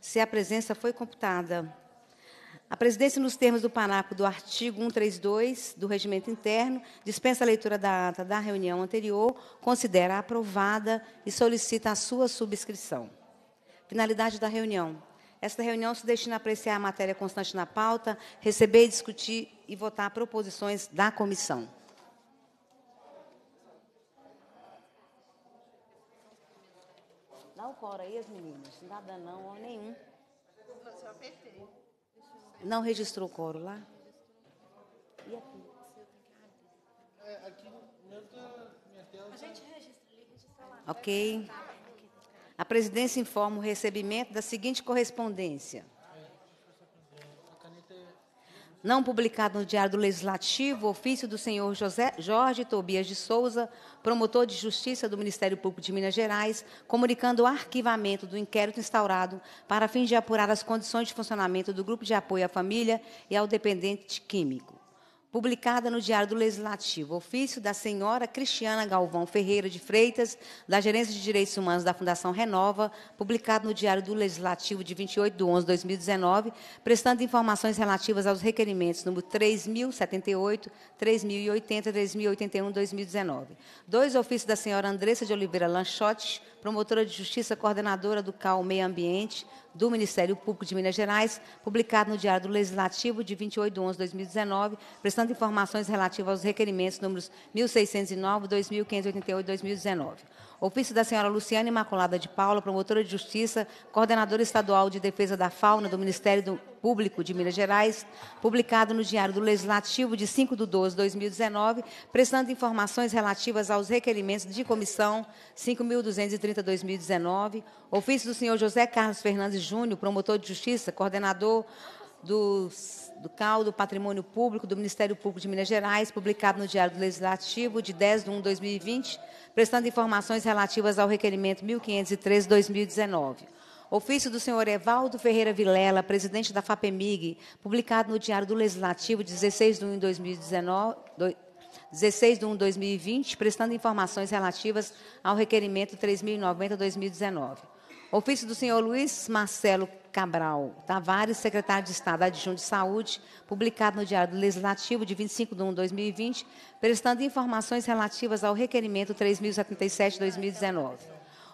se a presença foi computada. A presidência, nos termos do parágrafo do artigo 132 do Regimento Interno, dispensa a leitura da ata da reunião anterior, considera aprovada e solicita a sua subscrição. Finalidade da reunião. Esta reunião se destina a apreciar a matéria constante na pauta, receber, discutir e votar proposições da comissão. Cora aí, as meninas? Nada não, nenhum. apertei. É não registrou coro lá? E aqui? É, aqui minha tela. A tá. gente registra ali, registra lá. Ok. A presidência informa o recebimento da seguinte correspondência não publicado no Diário do Legislativo, ofício do senhor José Jorge Tobias de Souza, promotor de justiça do Ministério Público de Minas Gerais, comunicando o arquivamento do inquérito instaurado para fim de apurar as condições de funcionamento do Grupo de Apoio à Família e ao Dependente Químico publicada no Diário do Legislativo, ofício da senhora Cristiana Galvão Ferreira de Freitas, da Gerência de Direitos Humanos da Fundação Renova, publicado no Diário do Legislativo de 28 de 11 de 2019, prestando informações relativas aos requerimentos número 3078, 3080, 3081, 2019. Dois ofícios da senhora Andressa de Oliveira Lanchote, promotora de justiça, coordenadora do CAL Meio Ambiente, do Ministério Público de Minas Gerais, publicado no Diário do Legislativo de 28 de 11 de 2019, prestando informações relativas aos requerimentos números 1609, 2588 e 2019. Ofício da senhora Luciana Imaculada de Paula, promotora de justiça, coordenadora estadual de defesa da fauna do Ministério do Público de Minas Gerais, publicado no Diário do Legislativo de 5 de 12 de 2019, prestando informações relativas aos requerimentos de comissão 5.230-2019. Ofício do senhor José Carlos Fernandes Júnior, promotor de justiça, coordenador dos, do CAU, do Patrimônio Público, do Ministério Público de Minas Gerais, publicado no Diário Legislativo de 10 de 1 de 2020, prestando informações relativas ao requerimento 1503-2019. Ofício do senhor Evaldo Ferreira Vilela, presidente da FAPEMIG, publicado no Diário do Legislativo 16 de 1 de 2019, 16 de 1 de 2020, prestando informações relativas ao requerimento 3090-2019. Ofício do senhor Luiz Marcelo Cabral Tavares, tá? secretário de Estado adjunto de Saúde, publicado no Diário Legislativo de 25 de 1 de 2020, prestando informações relativas ao requerimento 3077-2019.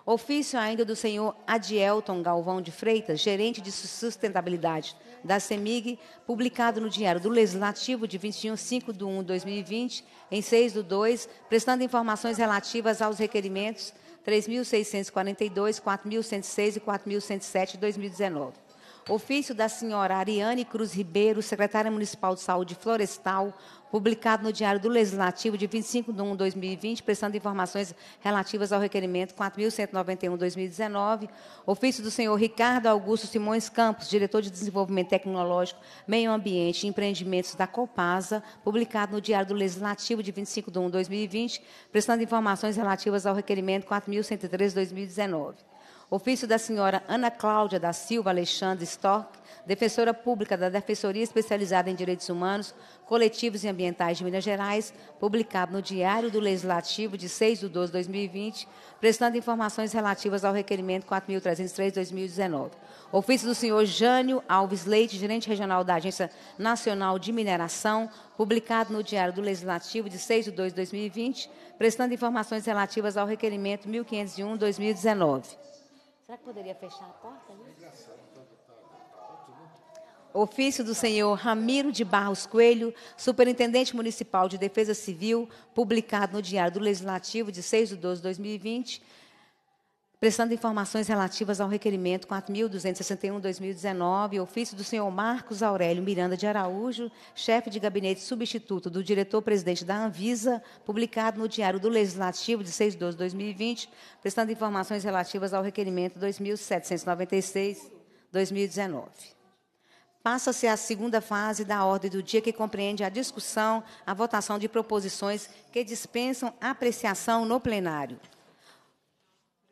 Ofício ainda do senhor Adielton Galvão de Freitas, gerente de sustentabilidade da CEMIG, publicado no Diário do Legislativo de 25 de 1 de 2020, em 6 de 2, prestando informações relativas aos requerimentos 3.642, 4.106 e 4.107 de 2019. Ofício da senhora Ariane Cruz Ribeiro, secretária municipal de saúde florestal, publicado no Diário do Legislativo de 25 de 1 de 2020, prestando informações relativas ao requerimento 4.191-2019. Ofício do senhor Ricardo Augusto Simões Campos, diretor de Desenvolvimento Tecnológico, Meio Ambiente e Empreendimentos da Copasa, publicado no Diário do Legislativo de 25 de 1 de 2020, prestando informações relativas ao requerimento 4.103-2019. Ofício da senhora Ana Cláudia da Silva Alexandre Stork, defensora pública da Defensoria Especializada em Direitos Humanos, Coletivos e Ambientais de Minas Gerais, publicado no Diário do Legislativo de 6 de 12 de 2020, prestando informações relativas ao requerimento 4.303-2019. Ofício do senhor Jânio Alves Leite, gerente regional da Agência Nacional de Mineração, publicado no Diário do Legislativo de 6 de 2 de 2020, prestando informações relativas ao requerimento 1501-2019. Será que poderia fechar a porta ali? Ofício do senhor Ramiro de Barros Coelho, Superintendente Municipal de Defesa Civil, publicado no Diário do Legislativo de 6 de 12 de 2020 prestando informações relativas ao requerimento 4.261-2019, ofício do senhor Marcos Aurélio Miranda de Araújo, chefe de gabinete substituto do diretor-presidente da Anvisa, publicado no Diário do Legislativo de 6 de 12 de 2020, prestando informações relativas ao requerimento 2.796-2019. Passa-se a segunda fase da ordem do dia, que compreende a discussão, a votação de proposições que dispensam apreciação no plenário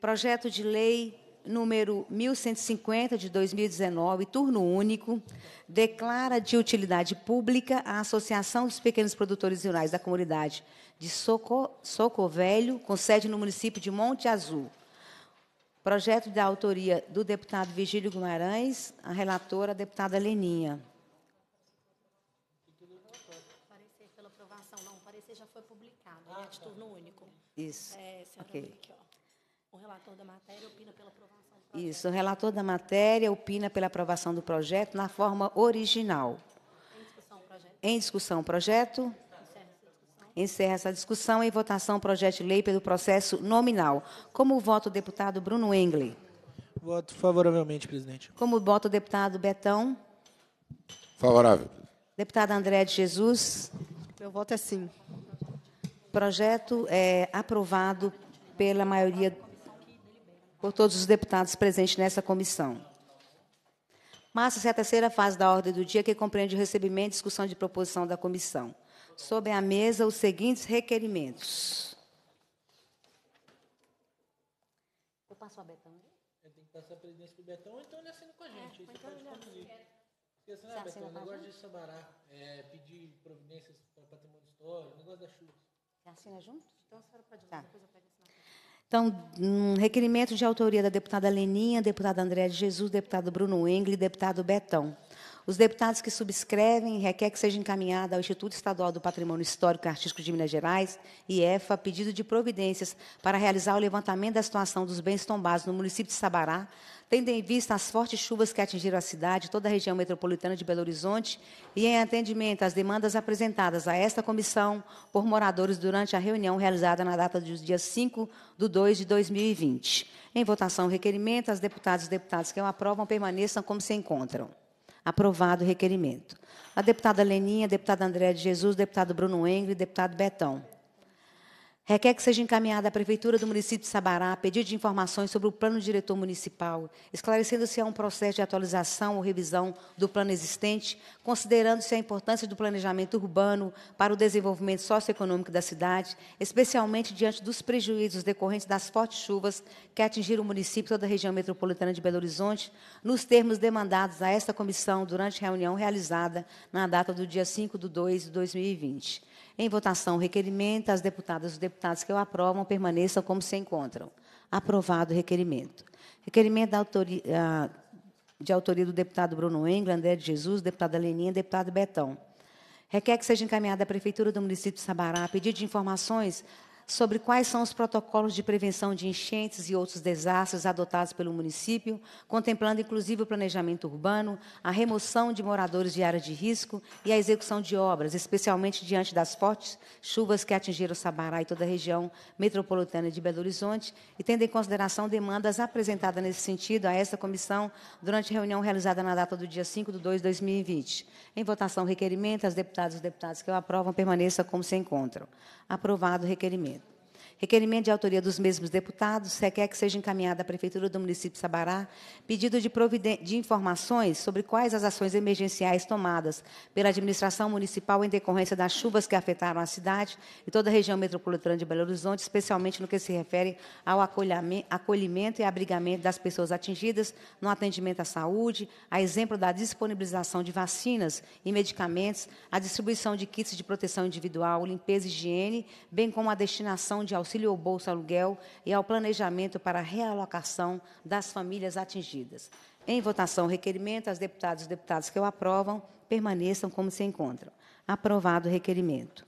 projeto de lei número 1150 de 2019, turno único, declara de utilidade pública a Associação dos Pequenos Produtores Rurais da comunidade de Soco, Soco Velho, com sede no município de Monte Azul. Projeto da autoria do deputado Vigílio Guimarães, a relatora a deputada Leninha. Parecer pela aprovação, não, parecer já foi publicado, né, ah, de tá. turno único. Isso. É, senhora o relator da matéria opina pela aprovação do projeto. Isso, o relator da matéria opina pela aprovação do projeto na forma original. Em discussão, o projeto. Encerra essa discussão em votação o projeto de lei pelo processo nominal. Como voto o deputado Bruno Engle? Voto favoravelmente, presidente. Como voto o deputado Betão? Favorável. Deputada André de Jesus? Meu voto é sim. Projeto é aprovado pela maioria por todos os deputados presentes nessa comissão. Massa-se a terceira fase da ordem do dia, que compreende o recebimento e discussão de proposição da comissão. Sob a mesa, os seguintes requerimentos. Eu passo a Betão. Eu é, tenho que passar a presidência para o Betão, então ele assina com a gente. É, então ele assina. Esqueci, né, Betão? O negócio de Sabará, é, pedir providências para patrimônio histórico, o negócio da chuva. Você assina junto? Então a senhora pode ir, tá. depois eu pego assim. Então, um requerimento de autoria da deputada Leninha, deputada Andréa de Jesus, deputado Bruno Engle e deputado Betão. Os deputados que subscrevem requer que seja encaminhada ao Instituto Estadual do Patrimônio Histórico e Artístico de Minas Gerais, IEFA, pedido de providências para realizar o levantamento da situação dos bens tombados no município de Sabará, tendo em vista as fortes chuvas que atingiram a cidade, e toda a região metropolitana de Belo Horizonte, e em atendimento às demandas apresentadas a esta comissão por moradores durante a reunião realizada na data do dias 5 de 2 de 2020. Em votação, requerimento, as deputadas e deputados que o aprovam permaneçam como se encontram. Aprovado o requerimento. A deputada Leninha, deputada Andréa de Jesus, deputado Bruno Engre, deputado Betão. Requer que seja encaminhada à Prefeitura do município de Sabará pedido de informações sobre o plano diretor municipal, esclarecendo se há um processo de atualização ou revisão do plano existente, considerando-se a importância do planejamento urbano para o desenvolvimento socioeconômico da cidade, especialmente diante dos prejuízos decorrentes das fortes chuvas que atingiram o município e toda a região metropolitana de Belo Horizonte, nos termos demandados a esta comissão durante reunião realizada na data do dia 5 de 2 de 2020. Em votação, requerimento, as deputadas e os deputados que o aprovam permaneçam como se encontram. Aprovado o requerimento. Requerimento da autoria, ah, de autoria do deputado Bruno Englander André de Jesus, deputada Leninha e deputado Betão. Requer que seja encaminhada à Prefeitura do município de Sabará a pedido de informações sobre quais são os protocolos de prevenção de enchentes e outros desastres adotados pelo município, contemplando inclusive o planejamento urbano, a remoção de moradores de área de risco e a execução de obras, especialmente diante das fortes chuvas que atingiram Sabará e toda a região metropolitana de Belo Horizonte, e tendo em consideração demandas apresentadas nesse sentido a esta comissão durante reunião realizada na data do dia 5 de 2 de 2020. Em votação, requerimento, as deputadas e os deputados que o aprovam permaneçam como se encontram. Aprovado o requerimento. Requerimento de autoria dos mesmos deputados requer que seja encaminhada à Prefeitura do município de Sabará pedido de, de informações sobre quais as ações emergenciais tomadas pela administração municipal em decorrência das chuvas que afetaram a cidade e toda a região metropolitana de Belo Horizonte, especialmente no que se refere ao acolhimento e abrigamento das pessoas atingidas no atendimento à saúde, a exemplo da disponibilização de vacinas e medicamentos, a distribuição de kits de proteção individual, limpeza e higiene, bem como a destinação de auxílio auxílio ao bolsa aluguel e ao planejamento para a realocação das famílias atingidas. Em votação, requerimento, as deputadas e deputados que o aprovam permaneçam como se encontram. Aprovado o requerimento.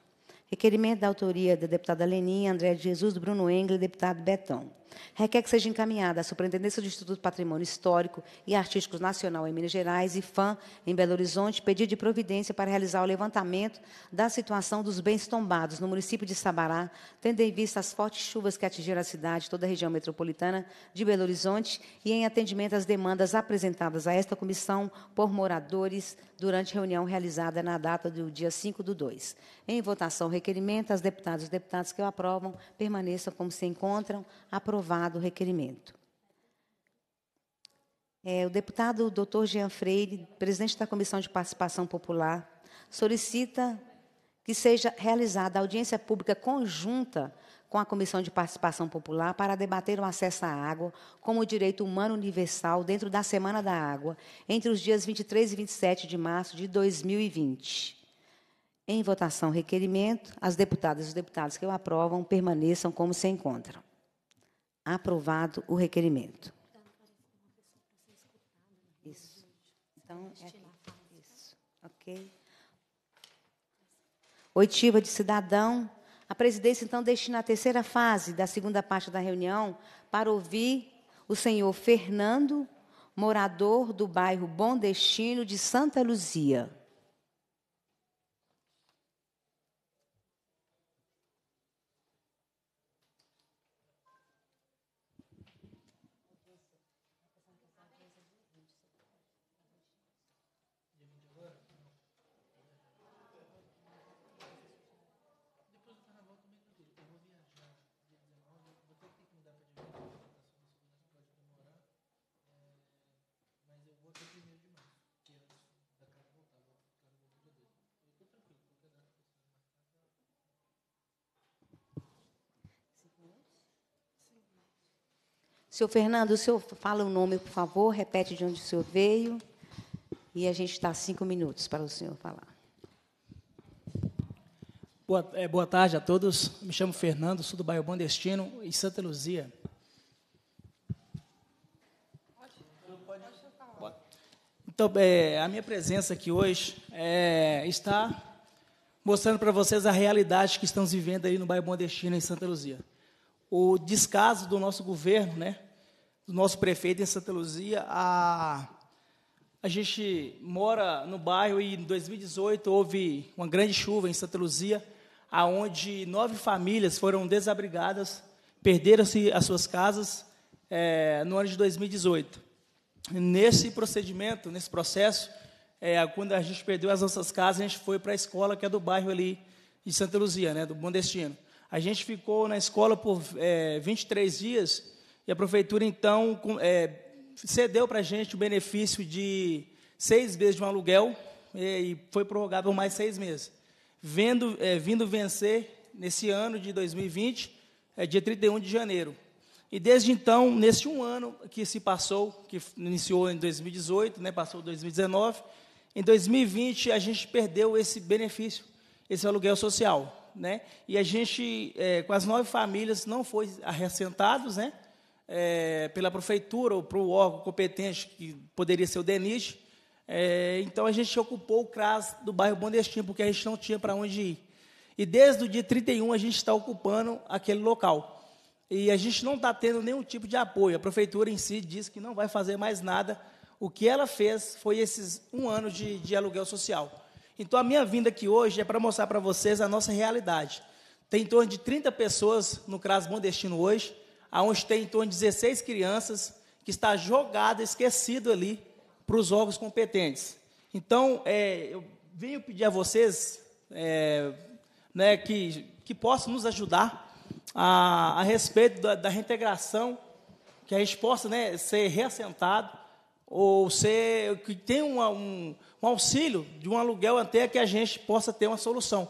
Requerimento da autoria da deputada Leninha, André de Jesus, Bruno Engel e deputado Betão. Requer que seja encaminhada à Superintendência do Instituto Patrimônio Histórico e Artístico Nacional em Minas Gerais e FAM em Belo Horizonte pedido de providência para realizar o levantamento da situação dos bens tombados no município de Sabará, tendo em vista as fortes chuvas que atingiram a cidade, toda a região metropolitana de Belo Horizonte e em atendimento às demandas apresentadas a esta comissão por moradores durante reunião realizada na data do dia 5 do 2. Em votação, requerimento, as deputadas e deputados que o aprovam permaneçam como se encontram. Aprovado aprovado o requerimento. É, o deputado Dr. Jean Freire, presidente da Comissão de Participação Popular, solicita que seja realizada audiência pública conjunta com a Comissão de Participação Popular para debater o acesso à água como direito humano universal dentro da Semana da Água, entre os dias 23 e 27 de março de 2020. Em votação, requerimento, as deputadas e os deputados que o aprovam permaneçam como se encontram. Aprovado o requerimento. Isso. Então, é aqui. isso. Ok. Oitiva de cidadão. A presidência, então, destina a terceira fase da segunda parte da reunião para ouvir o senhor Fernando, morador do bairro Bom Destino de Santa Luzia. Senhor Fernando, o senhor fala o nome, por favor, repete de onde o senhor veio. E a gente dá cinco minutos para o senhor falar. Boa, é, boa tarde a todos. Me chamo Fernando, sou do bairro Bom Destino, em Santa Luzia. Então, é, a minha presença aqui hoje é, está mostrando para vocês a realidade que estamos vivendo aí no bairro Bom Destino, em Santa Luzia. O descaso do nosso governo, né, do nosso prefeito em Santa Luzia. A, a gente mora no bairro e em 2018 houve uma grande chuva em Santa Luzia, aonde nove famílias foram desabrigadas, perderam-se as suas casas é, no ano de 2018. Nesse procedimento, nesse processo, é, quando a gente perdeu as nossas casas, a gente foi para a escola que é do bairro ali de Santa Luzia, né, do Bom Destino. A gente ficou na escola por é, 23 dias e a prefeitura, então, é, cedeu para a gente o benefício de seis meses de um aluguel e foi prorrogado por mais seis meses. Vendo, é, vindo vencer nesse ano de 2020, é, dia 31 de janeiro. E desde então, nesse um ano que se passou, que iniciou em 2018, né, passou 2019, em 2020 a gente perdeu esse benefício, esse aluguel social. Né? E a gente, é, com as nove famílias, não foi arrecentados, né? é, pela prefeitura ou para o órgão competente, que poderia ser o Denit, É, então, a gente ocupou o CRAS do bairro Bondestino porque a gente não tinha para onde ir. E desde o dia 31, a gente está ocupando aquele local. E a gente não está tendo nenhum tipo de apoio. A prefeitura em si diz que não vai fazer mais nada. O que ela fez foi esses um ano de, de aluguel social. Então, a minha vinda aqui hoje é para mostrar para vocês a nossa realidade. Tem em torno de 30 pessoas no CRAS Bondestino hoje onde tem em torno de 16 crianças que está jogada, esquecido ali para os órgãos competentes. Então, é, eu venho pedir a vocês é, né, que, que possam nos ajudar a, a respeito da, da, reintegração, que a gente possa né, ser reassentado ou ser, que tenha um, um auxílio de um aluguel até que a gente possa ter uma solução.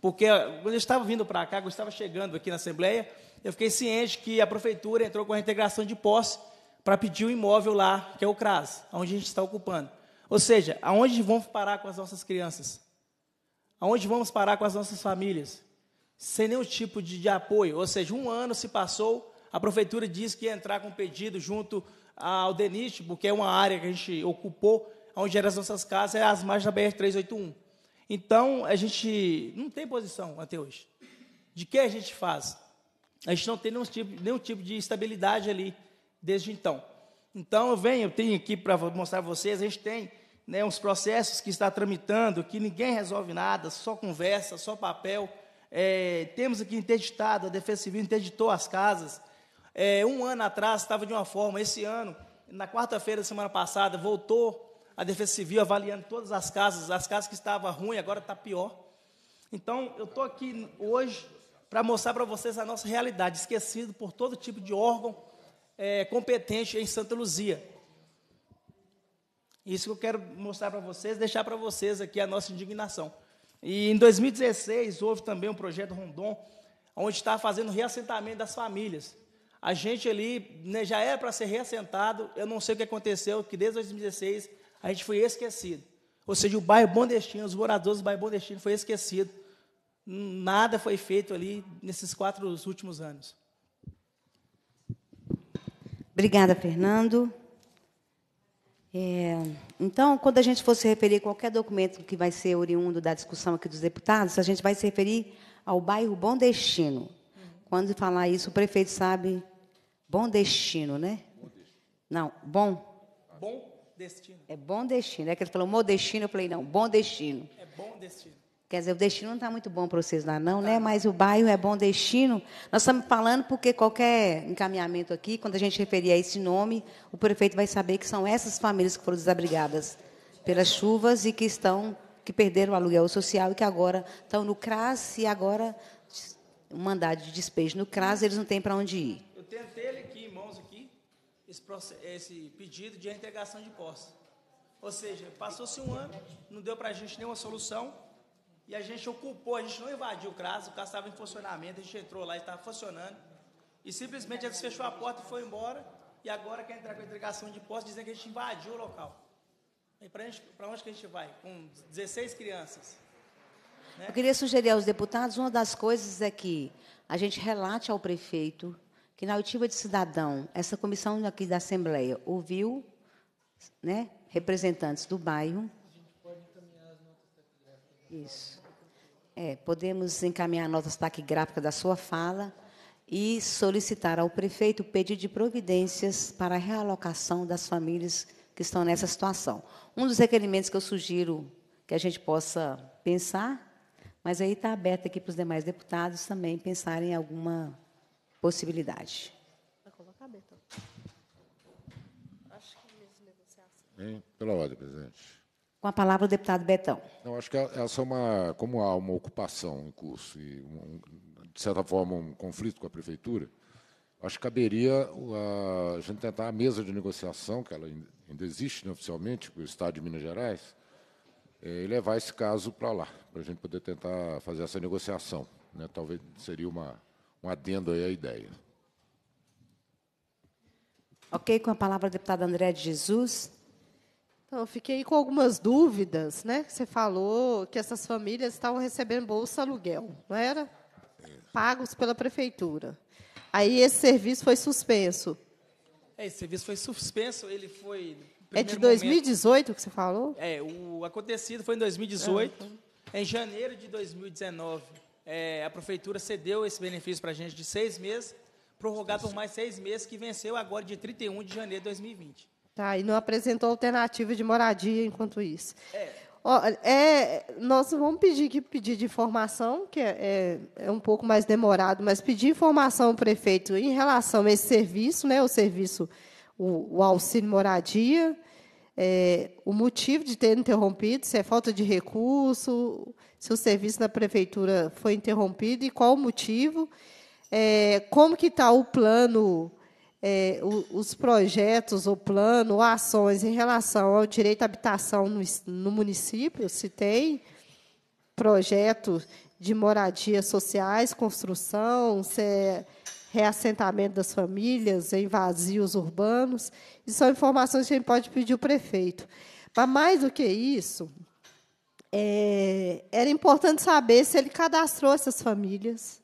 Porque quando eu estava vindo para cá, quando eu estava chegando aqui na Assembleia, eu fiquei ciente que a prefeitura entrou com a reintegração de posse para pedir o um imóvel lá, que é o CRAS, onde a gente está ocupando. Ou seja, aonde vamos parar com as nossas crianças? Aonde vamos parar com as nossas famílias? Sem nenhum tipo de, de apoio. Ou seja, um ano se passou, a prefeitura disse que ia entrar com um pedido junto ao DENIT, porque é uma área que a gente ocupou, onde eram as nossas casas, é as margens da BR-381. Então, a gente não tem posição até hoje. De que a gente faz? A gente não tem nenhum tipo, nenhum tipo de estabilidade ali desde então. Então, eu venho, eu tenho aqui para mostrar a vocês, a gente tem né, uns processos que está tramitando, que ninguém resolve nada, só conversa, só papel. É, temos aqui interditado, a Defesa Civil interditou as casas. É, um ano atrás estava de uma forma, esse ano, na quarta-feira da semana passada, voltou a Defesa Civil avaliando todas as casas, as casas que estavam ruins, agora está pior. Então, eu estou aqui hoje para mostrar para vocês a nossa realidade, esquecido por todo tipo de órgão é, competente em Santa Luzia. Isso que eu quero mostrar para vocês, deixar para vocês aqui a nossa indignação. E em 2016 houve também um projeto Rondon, onde está fazendo reassentamento das famílias. A gente ali né, já era para ser reassentado, eu não sei o que aconteceu, que desde 2016 a gente foi esquecido. Ou seja, o bairro Bondestino, os moradores do bairro Bondestino foi esquecido nada foi feito ali nesses quatro últimos anos. Obrigada, Fernando. É, então, quando a gente for se referir a qualquer documento que vai ser oriundo da discussão aqui dos deputados, a gente vai se referir ao bairro Bom Destino. Quando falar isso, o prefeito sabe Bom Destino, né? Não, bom. Bom destino. É bom destino. É que ele falou modestino, eu falei, não, bom destino. É bom destino. Quer dizer, o destino não está muito bom para vocês lá, não, né? Tá. Mas o bairro é bom destino. Nós estamos falando porque qualquer encaminhamento aqui, quando a gente referir a esse nome, o prefeito vai saber que são essas famílias que foram desabrigadas pelas chuvas e que estão, que perderam o aluguel social e que agora estão no CRAS e agora um mandado de despejo no CRAS, eles não têm para onde ir. Eu tentei ele aqui, em mãos aqui, esse, esse pedido de integração de posse. Ou seja, passou-se um ano, não deu para a gente nenhuma solução. E a gente ocupou, a gente não invadiu o CRAS, o CRAS estava em funcionamento, a gente entrou lá e estava funcionando. E simplesmente eles fechou a porta e foi embora. E agora quer entrar com a entregação de posse dizendo que a gente invadiu o local. E para onde que a gente vai? Com 16 crianças. Né? Eu queria sugerir aos deputados, uma das coisas é que a gente relate ao prefeito que na oitiva de cidadão, essa comissão aqui da Assembleia ouviu né, representantes do bairro, isso. É, podemos encaminhar a nota gráfica da sua fala e solicitar ao prefeito o pedido de providências para a realocação das famílias que estão nessa situação. Um dos requerimentos que eu sugiro que a gente possa pensar, mas aí está aberto aqui para os demais deputados também pensarem em alguma possibilidade. Vai colocar, Acho que negociação. Pela ordem, presidente. Com a palavra o deputado Betão. Eu acho que é, essa é uma, como há uma ocupação em curso e um, de certa forma um conflito com a prefeitura, acho que caberia a, gente tentar a mesa de negociação que ela ainda existe né, oficialmente com o Estado de Minas Gerais é, levar esse caso para lá para a gente poder tentar fazer essa negociação, né, Talvez seria uma um adendo aí à ideia. Ok, com a palavra deputado André de Jesus. Não, fiquei com algumas dúvidas, né? Você falou que essas famílias estavam recebendo bolsa aluguel, não era? Pagos pela prefeitura. Aí esse serviço foi suspenso. É, esse serviço foi suspenso, ele foi. É de 2018 momento, que você falou? É, o acontecido foi em 2018. Ah, então. Em janeiro de 2019, é, a prefeitura cedeu esse benefício para a gente de seis meses, prorrogado por mais seis meses, que venceu agora de 31 de janeiro de 2020. Tá, e não apresentou alternativa de moradia enquanto isso. É. é, nós vamos pedir que pedir de informação, que é, é, é, um pouco mais demorado, mas pedir informação ao prefeito em relação a esse serviço, né, o serviço, o, o auxílio moradia, é, o motivo de ter interrompido, se é falta de recurso, se o serviço da prefeitura foi interrompido e qual o motivo, é, como que está o plano é, os projetos, o plano, ou ações em relação ao direito à habitação no, no município, se tem projeto de moradias sociais, construção, se é reassentamento das famílias em vazios urbanos. Isso são informações que a gente pode pedir ao prefeito. Mas, mais do que isso, é, era importante saber se ele cadastrou essas famílias,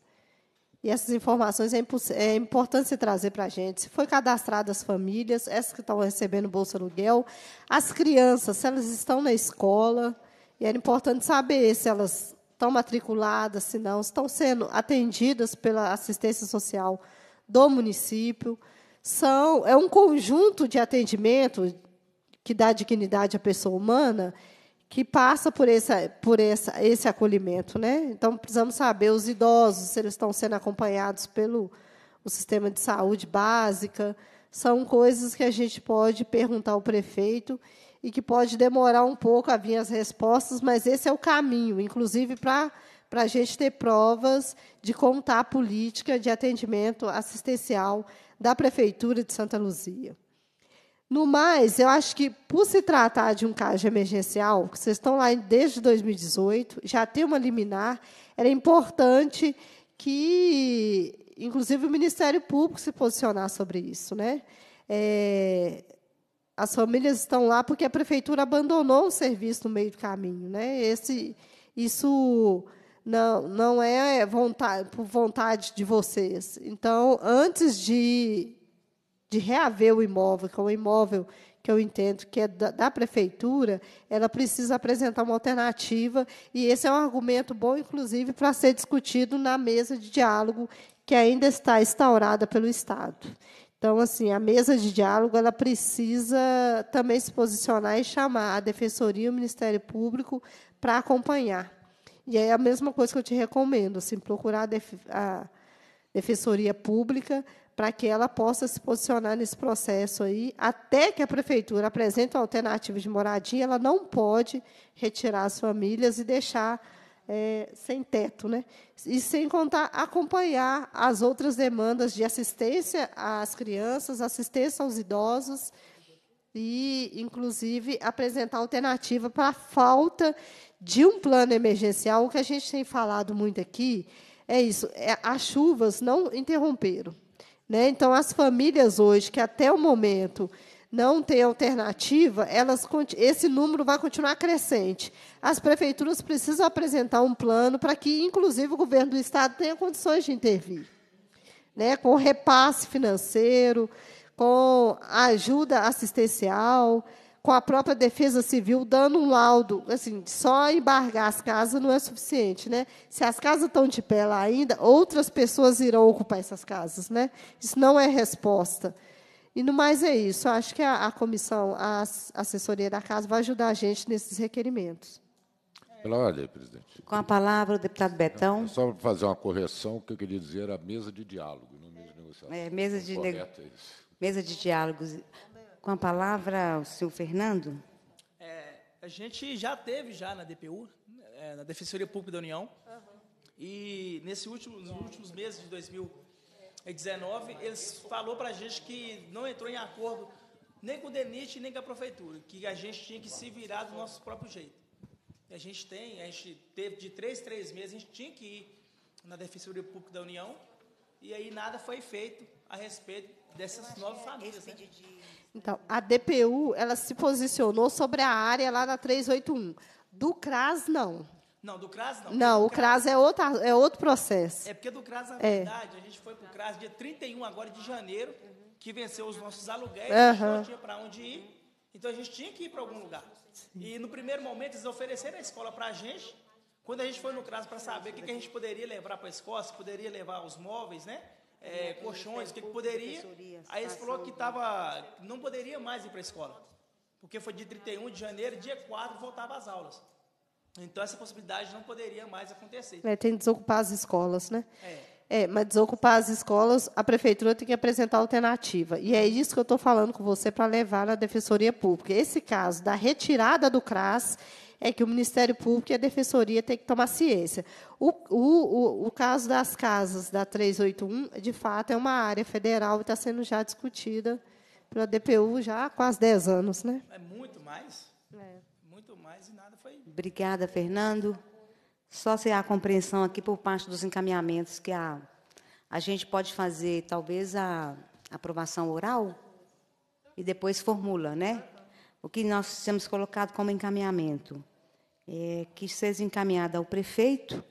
e essas informações é, é importante se trazer para a gente. Se foi cadastrada as famílias, essas que estão recebendo Bolsa Aluguel, as crianças, se elas estão na escola. E era importante saber se elas estão matriculadas, se não, estão sendo atendidas pela assistência social do município. São, é um conjunto de atendimento que dá dignidade à pessoa humana que passa por, esse, por essa, esse acolhimento. Né? Então, precisamos saber os idosos, se eles estão sendo acompanhados pelo o sistema de saúde básica. São coisas que a gente pode perguntar ao prefeito e que pode demorar um pouco a vir as respostas, mas esse é o caminho, inclusive para para a gente ter provas de contar a política de atendimento assistencial da Prefeitura de Santa Luzia. No mais, eu acho que por se tratar de um caso emergencial, que vocês estão lá desde 2018, já tem uma liminar, era importante que, inclusive, o Ministério Público se posicionar sobre isso. Né? É, as famílias estão lá porque a prefeitura abandonou o serviço no meio do caminho. Né? Esse, isso não, não é vontade, por vontade de vocês. Então, antes de de reaver o imóvel, que é um imóvel que eu entendo que é da, da, prefeitura, ela precisa apresentar uma alternativa, e esse é um argumento bom, inclusive, para ser discutido na mesa de diálogo que ainda está instaurada pelo Estado. Então, assim, a mesa de diálogo ela precisa também se posicionar e chamar a defensoria e o Ministério Público para acompanhar. E é a mesma coisa que eu te recomendo, assim, procurar a, def a defensoria pública para que ela possa se posicionar nesse processo aí, até que a prefeitura apresente uma alternativa de moradia, ela não pode retirar as famílias e deixar é, sem teto, né? E sem contar acompanhar as outras demandas de assistência às crianças, assistência aos idosos e, inclusive, apresentar alternativa para a falta de um plano emergencial. O que a gente tem falado muito aqui é isso: é, as chuvas não interromperam né? Então, as famílias hoje, que até o momento não têm alternativa, elas, esse número vai continuar crescente. As prefeituras precisam apresentar um plano para que, inclusive, o governo do Estado tenha condições de intervir, né? com repasse financeiro, com ajuda assistencial com a própria Defesa Civil dando um laudo. Assim, só embargar as casas não é suficiente, né? Se as casas estão de pé lá ainda, outras pessoas irão ocupar essas casas, né? Isso não é resposta. E no mais é isso. Eu acho que a, a, comissão, a assessoria da casa, vai ajudar a gente nesses requerimentos. Pela ordem, presidente. Com a palavra, o deputado Betão. É, é só para fazer uma correção, o que eu queria dizer era mesa de diálogo, não mesa de negociação. É, mesa é de, de... mesa de diálogos. Com a palavra o senhor Fernando. É, a gente já teve já na DPU, é, na Defensoria Pública da União, uhum. e nesse último, nos últimos meses de 2019, eles falou para a gente que não entrou em acordo nem com o DENIT, nem com a Prefeitura, que a gente tinha que se virar do nosso próprio jeito. E a gente tem, a gente teve de três, três meses, a gente tinha que ir na Defensoria Pública da União, e aí nada foi feito a respeito dessas novas é famílias. Né? De... Então, a DPU, ela se posicionou sobre a área lá da 381. Do CRAS, não. Não, do CRAS não. Não, o CRAS, CRAS é, outra, é outro processo. É porque do CRAS, na é. verdade, a gente foi para o CRAS dia 31 agora de janeiro, que venceu os nossos aluguéis, uhum. não tinha para onde ir. Então, a gente tinha que ir para algum lugar. E, no primeiro momento, eles ofereceram a escola para a gente. Quando a gente foi no CRAS para saber o que, que a gente poderia levar para a escola, se poderia levar os móveis, né? é, né, colchões, o que, poderia. Aí ele falou que tava, não poderia mais ir para a escola, porque foi dia 31 de janeiro, dia 4 voltava às aulas. Então essa possibilidade não poderia mais acontecer. É, tem que desocupar as escolas, né? É. É, mas desocupar as escolas, a prefeitura tem que apresentar alternativa. E é isso que eu estou falando com você para levar na defensoria pública. Esse caso da retirada do CRAS é que o Ministério Público e a Defensoria têm que tomar ciência. O, o, o, o caso das casas da 381, de fato, é uma área federal e está sendo já discutida pela DPU já há quase 10 anos. Né? É muito mais. É. Muito mais e nada foi. Obrigada, Fernando. Só se há compreensão aqui por parte dos encaminhamentos que a, a gente pode fazer, talvez, a aprovação oral e depois formula, né? o que nós temos colocado como encaminhamento é que seja encaminhado ao prefeito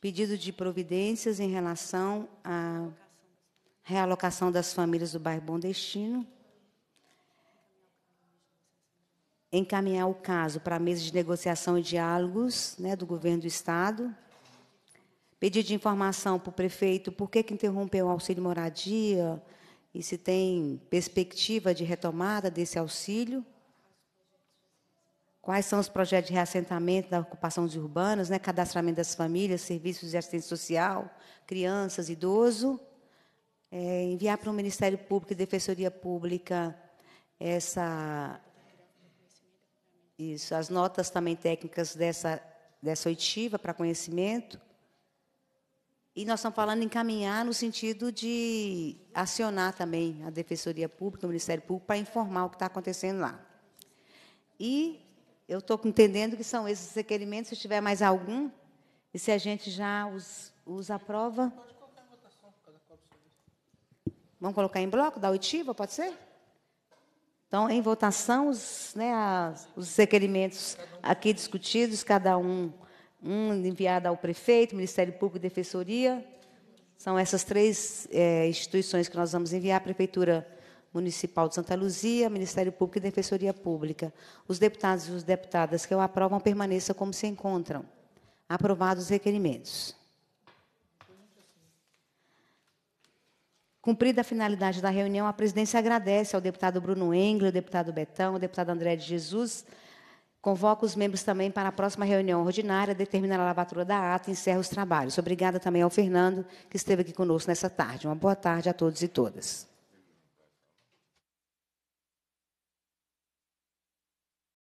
pedido de providências em relação à realocação das famílias do bairro Bom Destino, encaminhar o caso para a mesa de negociação e diálogos né, do governo do Estado, pedir de informação para o prefeito por que, que interrompeu o auxílio moradia e se tem perspectiva de retomada desse auxílio, quais são os projetos de reassentamento da ocupação de urbanas, né, cadastramento das famílias, serviços de assistência social, crianças, idoso, é, enviar para o Ministério Público e Defensoria Pública essa isso, as notas também técnicas dessa dessa oitiva para conhecimento. E nós estamos falando em encaminhar no sentido de acionar também a Defensoria Pública, o Ministério Público, para informar o que está acontecendo lá. E eu estou entendendo que são esses requerimentos, se tiver mais algum, e se a gente já os, os aprova. Pode colocar em votação, Vamos colocar em bloco, da oitiva, pode ser? Então, em votação, os, né, as, os requerimentos aqui discutidos, cada um, um enviado ao prefeito, Ministério Público e Defensoria. São essas três é, instituições que nós vamos enviar à Prefeitura Municipal de Santa Luzia, Ministério Público e Defensoria Pública. Os deputados e os deputadas que o aprovam permaneçam como se encontram. Aprovados os requerimentos. Cumprida a finalidade da reunião, a presidência agradece ao deputado Bruno Engler, ao deputado Betão, ao deputado André de Jesus. Convoca os membros também para a próxima reunião ordinária, determina a lavatura da ata e encerra os trabalhos. Obrigada também ao Fernando, que esteve aqui conosco nessa tarde. Uma boa tarde a todos e todas.